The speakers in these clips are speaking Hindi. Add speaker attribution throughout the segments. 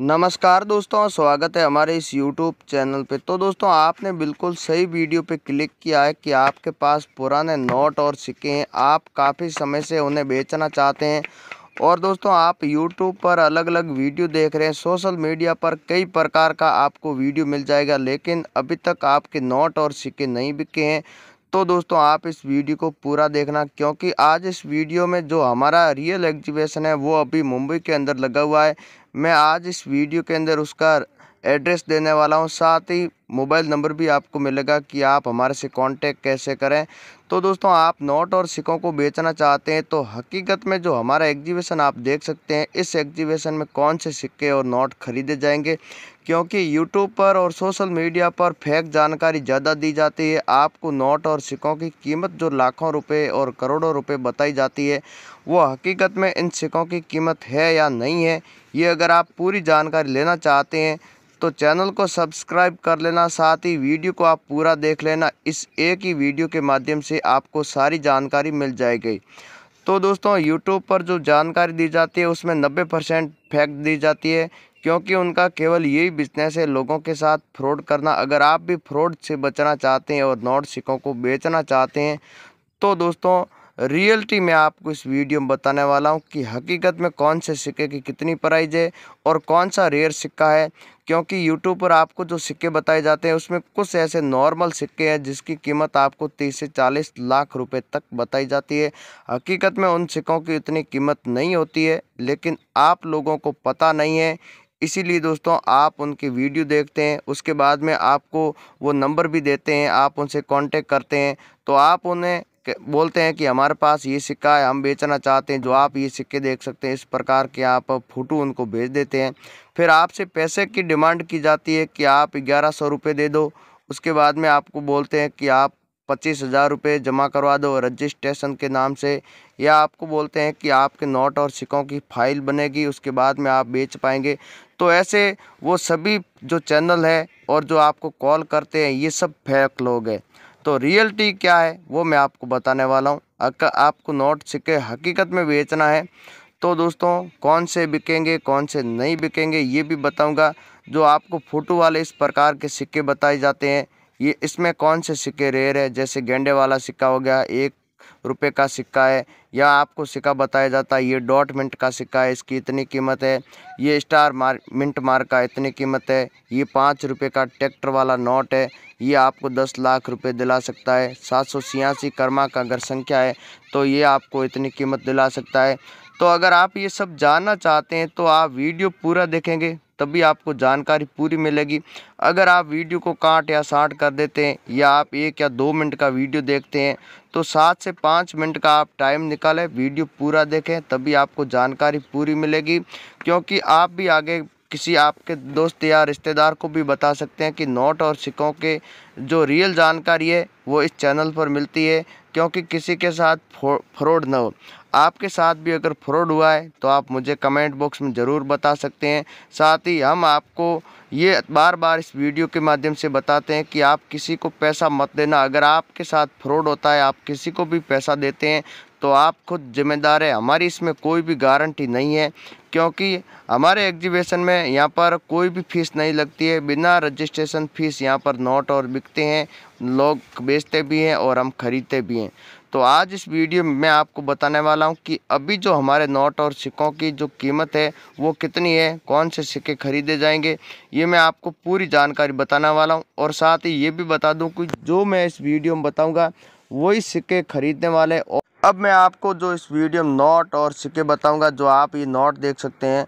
Speaker 1: नमस्कार दोस्तों स्वागत है हमारे इस यूट्यूब चैनल पे तो दोस्तों आपने बिल्कुल सही वीडियो पे क्लिक किया है कि आपके पास पुराने नोट और सिक्के हैं आप काफ़ी समय से उन्हें बेचना चाहते हैं और दोस्तों आप यूट्यूब पर अलग अलग वीडियो देख रहे हैं सोशल मीडिया पर कई प्रकार का आपको वीडियो मिल जाएगा लेकिन अभी तक आपके नोट और सिक्के नहीं बिके हैं तो दोस्तों आप इस वीडियो को पूरा देखना क्योंकि आज इस वीडियो में जो हमारा रियल एग्जीबिशन है वो अभी मुंबई के अंदर लगा हुआ है मैं आज इस वीडियो के अंदर उसका एड्रेस देने वाला हूँ साथ ही मोबाइल नंबर भी आपको मिलेगा कि आप हमारे से कांटेक्ट कैसे करें तो दोस्तों आप नोट और सिक्कों को बेचना चाहते हैं तो हकीकत में जो हमारा एग्जीबिशन आप देख सकते हैं इस एग्जीबिशन में कौन से सिक्के और नोट खरीदे जाएंगे क्योंकि यूट्यूब पर और सोशल मीडिया पर फेक जानकारी ज़्यादा दी जाती है आपको नोट और सिक्कों की कीमत जो लाखों रुपए और करोड़ों रुपए बताई जाती है वो हकीकत में इन सिक्कों की कीमत है या नहीं है ये अगर आप पूरी जानकारी लेना चाहते हैं तो चैनल को सब्सक्राइब कर लेना साथ ही वीडियो को आप पूरा देख लेना इस एक ही वीडियो के माध्यम से आपको सारी जानकारी मिल जाएगी तो दोस्तों यूट्यूब पर जो जानकारी दी जाती है उसमें 90 परसेंट फैक्ट दी जाती है क्योंकि उनका केवल यही बिजनेस है लोगों के साथ फ्रॉड करना अगर आप भी फ्रॉड से बचना चाहते हैं और नोट सिक्कों को बेचना चाहते हैं तो दोस्तों रियलिटी में आपको इस वीडियो में बताने वाला हूँ कि हकीकत में कौन से सिक्के की कितनी प्राइज है और कौन सा रेयर सिक्का है क्योंकि यूट्यूब पर आपको जो सिक्के बताए जाते हैं उसमें कुछ ऐसे नॉर्मल सिक्के हैं जिसकी कीमत आपको 30 से 40 लाख रुपए तक बताई जाती है हकीकत में उन सिक्कों की इतनी कीमत नहीं होती है लेकिन आप लोगों को पता नहीं है इसीलिए दोस्तों आप उनकी वीडियो देखते हैं उसके बाद में आपको वो नंबर भी देते हैं आप उनसे कांटेक्ट करते हैं तो आप उन्हें बोलते हैं कि हमारे पास ये सिक्का है हम बेचना चाहते हैं जो आप ये सिक्के देख सकते हैं इस प्रकार के आप फ़ोटो उनको भेज देते हैं फिर आपसे पैसे की डिमांड की जाती है कि आप ग्यारह सौ रुपये दे दो उसके बाद में आपको बोलते हैं कि आप पच्चीस हज़ार रुपये जमा करवा दो रजिस्ट्रेशन के नाम से या आपको बोलते हैं कि आपके नोट और सिक्कों की फाइल बनेगी उसके बाद में आप बेच पाएंगे तो ऐसे वो सभी जो चैनल है और जो आपको कॉल करते हैं ये सब फेक लोग हैं तो रियलिटी क्या है वो मैं आपको बताने वाला हूँ अगर आपको नोट सिक्के हकीकत में बेचना है तो दोस्तों कौन से बिकेंगे कौन से नहीं बिकेंगे ये भी बताऊँगा जो आपको फ़ोटो वाले इस प्रकार के सिक्के बताए जाते हैं ये इसमें कौन से सिक्के रेयर है जैसे गेंडे वाला सिक्का हो गया एक रुपये का सिक्का है या आपको सिक्का बताया जाता है ये डॉट मिंट का सिक्का है इसकी इतनी कीमत है ये स्टार मार मिंट मार का इतनी कीमत है ये पाँच रुपये का ट्रैक्टर वाला नोट है ये आपको दस लाख रुपए दिला सकता है सात सौ छियासी कर्मा का घर संख्या है तो ये आपको इतनी कीमत दिला सकता है तो अगर आप ये सब जानना चाहते हैं तो आप वीडियो पूरा देखेंगे तभी आपको जानकारी पूरी मिलेगी अगर आप वीडियो को काट या साट कर देते हैं या आप एक या दो मिनट का वीडियो देखते हैं तो सात से पाँच मिनट का आप टाइम निकालें वीडियो पूरा देखें तभी आपको जानकारी पूरी मिलेगी क्योंकि आप भी आगे किसी आपके दोस्त या रिश्तेदार को भी बता सकते हैं कि नोट और सिक्कों के जो रियल जानकारी है वो इस चैनल पर मिलती है क्योंकि किसी के साथ फ्रॉड ना हो आपके साथ भी अगर फ्रॉड हुआ है तो आप मुझे कमेंट बॉक्स में ज़रूर बता सकते हैं साथ ही हम आपको ये बार बार इस वीडियो के माध्यम से बताते हैं कि आप किसी को पैसा मत देना अगर आपके साथ फ्रॉड होता है आप किसी को भी पैसा देते हैं तो आप खुद ज़िम्मेदार है हमारी इसमें कोई भी गारंटी नहीं है क्योंकि हमारे एग्जीबिशन में यहाँ पर कोई भी फीस नहीं लगती है बिना रजिस्ट्रेशन फ़ीस यहाँ पर नोट और बिकते हैं लोग बेचते भी हैं और हम ख़रीदते भी हैं तो आज इस वीडियो में मैं आपको बताने वाला हूँ कि अभी जो हमारे नोट और सिक्कों की जो कीमत है वो कितनी है कौन से सिक्के खरीदे जाएंगे ये मैं आपको पूरी जानकारी बताने वाला हूँ और साथ ही ये भी बता दूँ कि जो मैं इस वीडियो में बताऊँगा वही सिक्के खरीदने वाले और अब मैं आपको जो इस वीडियो में नोट और सिक्के बताऊंगा जो आप ये नोट देख सकते हैं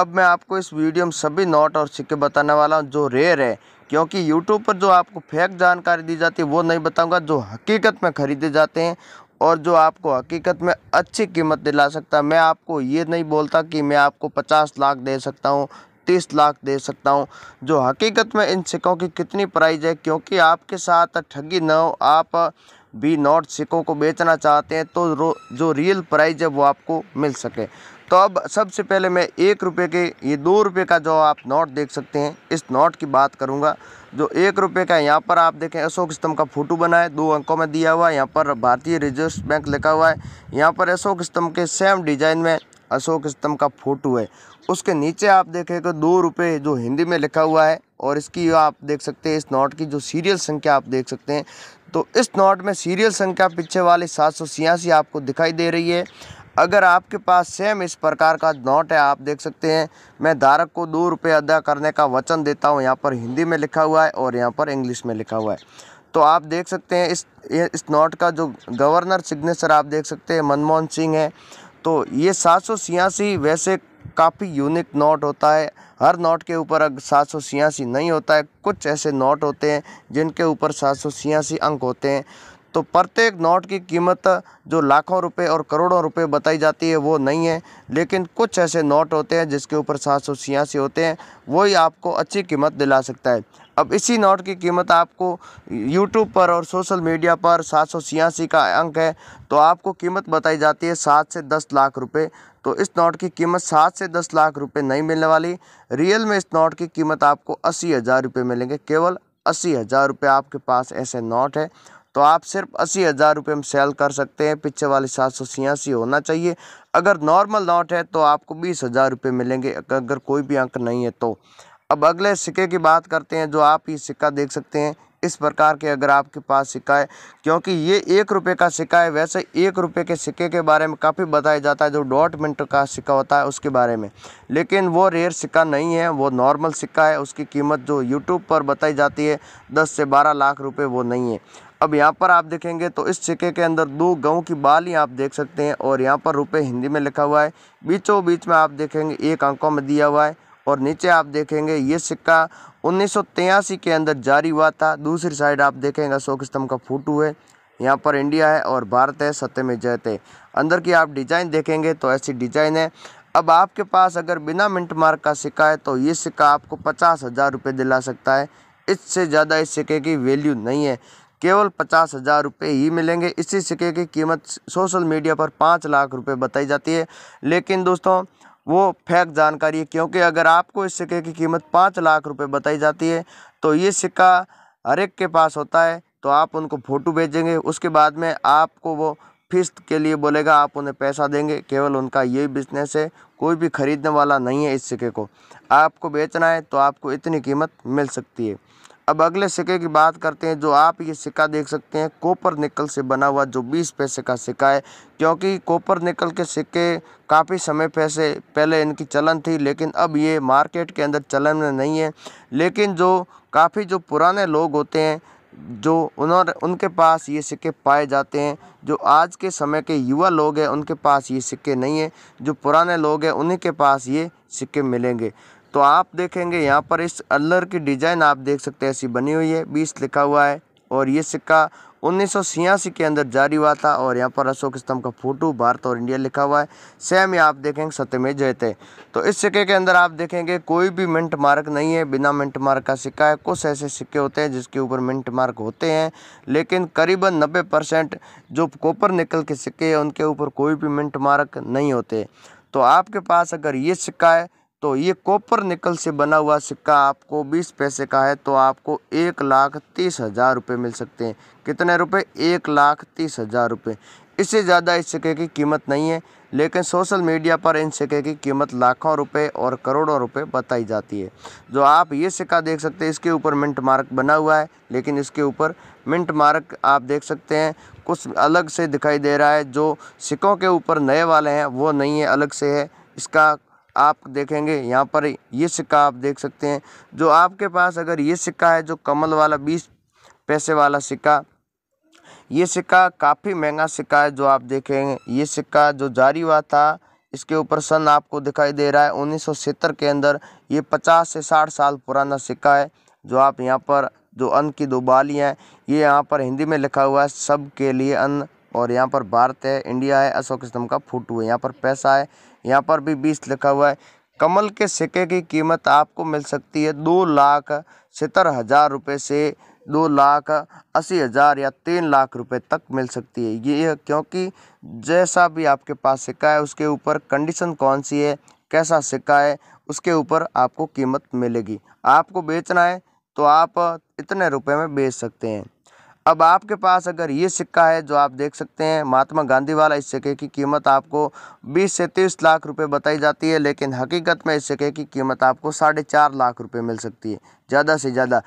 Speaker 1: अब मैं आपको इस वीडियो में सभी नोट और सिक्के बताने वाला हूँ जो रेयर है क्योंकि यूट्यूब पर जो आपको फेक जानकारी दी जाती है वो नहीं बताऊँगा जो हकीकत में ख़रीदे जाते हैं और जो आपको हकीकत में अच्छी कीमत दिला सकता है मैं आपको ये नहीं बोलता कि मैं आपको पचास लाख दे सकता हूँ तीस लाख दे सकता हूँ जो हकीकत में इन सिक्कों की कितनी प्राइस है क्योंकि आपके साथ ठगी न हो आप भी नॉर्थ सिक्कों को बेचना चाहते हैं तो जो रियल प्राइज़ है वो आपको मिल सके तो अब सबसे पहले मैं एक रुपये के ये दो रुपये का जो आप नोट देख सकते हैं इस नोट की बात करूंगा जो एक रुपये का यहाँ पर आप देखें अशोक स्तंभ का फोटो बना है दो अंकों में दिया हुआ है यहाँ पर भारतीय रिजर्व बैंक लिखा हुआ है यहाँ पर अशोक स्तंभ के सेम डिजाइन में अशोक स्तंभ का फोटो है उसके नीचे आप देखें तो दो रुपये जो हिंदी में लिखा हुआ है और इसकी आप देख सकते हैं इस नोट की जो सीरियल संख्या आप देख सकते हैं तो इस नोट में सीरियल संख्या पीछे वाली सात आपको दिखाई दे रही है अगर आपके पास सेम इस प्रकार का नोट है आप देख सकते हैं मैं धारक को दो रुपये अदा करने का वचन देता हूं यहाँ पर हिंदी में लिखा हुआ है और यहाँ पर इंग्लिश में लिखा हुआ है तो आप देख सकते हैं इस इस नोट का जो गवर्नर सिग्नेचर आप देख सकते हैं मनमोहन सिंह है तो ये सात वैसे काफ़ी यूनिक नोट होता है हर नोट के ऊपर सात सौ छियासी नहीं होता है कुछ ऐसे नोट होते हैं जिनके ऊपर सात सौ छियासी अंक होते हैं तो प्रत्येक नोट की कीमत जो लाखों रुपए और करोड़ों रुपए बताई जाती है वो नहीं है लेकिन कुछ ऐसे नोट होते हैं जिसके ऊपर सात सौ छियासी होते हैं वही आपको अच्छी कीमत दिला सकता है अब इसी नोट की कीमत आपको यूट्यूब पर और सोशल मीडिया पर सात सौ छियासी का अंक है तो आपको कीमत बताई जाती है सात से दस लाख रुपए तो इस नोट की कीमत सात से दस लाख रुपए नहीं मिलने वाली रियल में इस नोट की कीमत आपको अस्सी हज़ार रुपये मिलेंगे केवल अस्सी हज़ार रुपये आपके पास ऐसे नोट है तो आप सिर्फ अस्सी हज़ार रुपये में सेल कर सकते हैं पीछे वाले सात सौ छियासी होना चाहिए अगर नॉर्मल नोट है तो आपको बीस हज़ार रुपये मिलेंगे अगर कोई भी अंक नहीं है तो अब अगले सिक्के की बात करते हैं जो आप ये सिक्का देख सकते हैं इस प्रकार के अगर आपके पास सिक्का है क्योंकि ये एक रुपये का सिक्का है वैसे एक रुपये के सिक्के के बारे में काफ़ी बताया जाता है जो डॉट मिनट का सिक्का होता है उसके बारे में लेकिन वो रेयर सिक्का नहीं है वो नॉर्मल सिक्का है उसकी कीमत जो यूट्यूब पर बताई जाती है दस से बारह लाख रुपये वो नहीं है अब यहाँ पर आप देखेंगे तो इस सिक्के के अंदर दो गाँव की बाली आप देख सकते हैं और यहाँ पर रुपये हिंदी में लिखा हुआ है बीचों बीच में आप देखेंगे एक आंकों में दिया हुआ है और नीचे आप देखेंगे ये सिक्का उन्नीस के अंदर जारी हुआ था दूसरी साइड आप देखेंगे अशोक स्तंभ का फोटो है यहाँ पर इंडिया है और भारत है सत्य में जयते है अंदर की आप डिजाइन देखेंगे तो ऐसी डिजाइन है अब आपके पास अगर बिना मिंट मार्क का सिक्का है तो ये सिक्का आपको पचास हज़ार रुपये दिला सकता है इससे ज़्यादा इस सिक्के की वैल्यू नहीं है केवल पचास हज़ार रुपये ही मिलेंगे इसी सिक्के की कीमत सोशल मीडिया पर पाँच लाख रुपये बताई जाती है लेकिन दोस्तों वो फैक्ट जानकारी है क्योंकि अगर आपको इस सिक्के की कीमत पाँच लाख रुपए बताई जाती है तो ये सिक्का हर एक के पास होता है तो आप उनको फ़ोटो भेजेंगे उसके बाद में आपको वो फीस के लिए बोलेगा आप उन्हें पैसा देंगे केवल उनका यही बिजनेस है कोई भी ख़रीदने वाला नहीं है इस सिक्के को आपको बेचना है तो आपको इतनी कीमत मिल सकती है अब अगले सिक्के की बात करते हैं जो आप ये सिक्का देख सकते हैं कोपर निकल से बना हुआ जो 20 पैसे का सिक्का है क्योंकि कोपर निकल के सिक्के काफ़ी समय पैसे पहले इनकी चलन थी लेकिन अब ये मार्केट के अंदर चलन में नहीं है लेकिन जो काफ़ी जो पुराने लोग होते हैं जो उन्होंने उनके पास ये सिक्के पाए जाते हैं जो आज के समय के युवा लोग हैं उनके पास ये सिक्के नहीं हैं जो पुराने लोग हैं उन्हीं के पास ये सिक्के मिलेंगे तो आप देखेंगे यहाँ पर इस अल्लर की डिज़ाइन आप देख सकते हैं ऐसी बनी हुई है बीस लिखा हुआ है और ये सिक्का उन्नीस के अंदर जारी हुआ था और यहाँ पर अशोक स्तंभ का फोटो भारत और इंडिया लिखा हुआ है सेम ही आप देखेंगे सत्य में जयते तो इस सिक्के के अंदर आप देखेंगे कोई भी मिंट मार्क नहीं है बिना मिंट मार्क का सिक्का है कुछ ऐसे सिक्के होते हैं जिसके ऊपर मिंट मार्क होते हैं लेकिन करीबन नब्बे परसेंट जो कॉपर निकल के सिक्के हैं उनके ऊपर कोई भी मिंट मार्क नहीं होते तो आपके पास अगर ये सिक्का है तो ये कॉपर निकल से बना हुआ सिक्का आपको बीस पैसे का है तो आपको एक लाख तीस हज़ार रुपये मिल सकते हैं कितने रुपए एक लाख तीस हज़ार रुपये इससे ज़्यादा इस सिक्के की कीमत नहीं है लेकिन सोशल मीडिया पर इन सिक्के की कीमत लाखों रुपए और करोड़ों रुपए बताई जाती है जो आप ये सिक्का देख सकते हैं इसके ऊपर मिंट मार्क बना हुआ है लेकिन इसके ऊपर मिंट मार्क आप देख सकते हैं कुछ अलग से दिखाई दे रहा है जो सिक्कों के ऊपर नए वाले हैं वो नहीं है अलग से है इसका आप देखेंगे यहाँ पर ये सिक्का आप देख सकते हैं जो आपके पास अगर ये सिक्का है जो कमल वाला बीस पैसे वाला सिक्का ये सिक्का काफ़ी महंगा सिक्का है जो आप देखेंगे ये सिक्का जो जारी हुआ था इसके ऊपर सन आपको दिखाई दे रहा है उन्नीस के अंदर ये पचास से साठ साल पुराना सिक्का है जो आप यहाँ पर जो अन्न की दो बालियाँ हैं ये यहाँ पर हिंदी में लिखा हुआ है सब के लिए अन्न और यहाँ पर भारत है इंडिया है अशोक स्तंभ का फोटो है यहाँ पर पैसा है यहाँ पर भी बीस लिखा हुआ है कमल के सिक्के की कीमत आपको मिल सकती है दो लाख सत्तर हज़ार रुपये से दो लाख अस्सी हज़ार या तीन लाख रुपए तक मिल सकती है ये क्योंकि जैसा भी आपके पास सिक्का है उसके ऊपर कंडीशन कौन सी है कैसा सिक्का है उसके ऊपर आपको कीमत मिलेगी आपको बेचना है तो आप इतने रुपए में बेच सकते हैं अब आपके पास अगर ये सिक्का है जो आप देख सकते हैं महात्मा गांधी वाला इस सिक्के की कीमत आपको 20 से 30 लाख रुपए बताई जाती है लेकिन हकीकत में इस सिक्के की कीमत आपको साढ़े चार लाख रुपए मिल सकती है ज़्यादा से ज़्यादा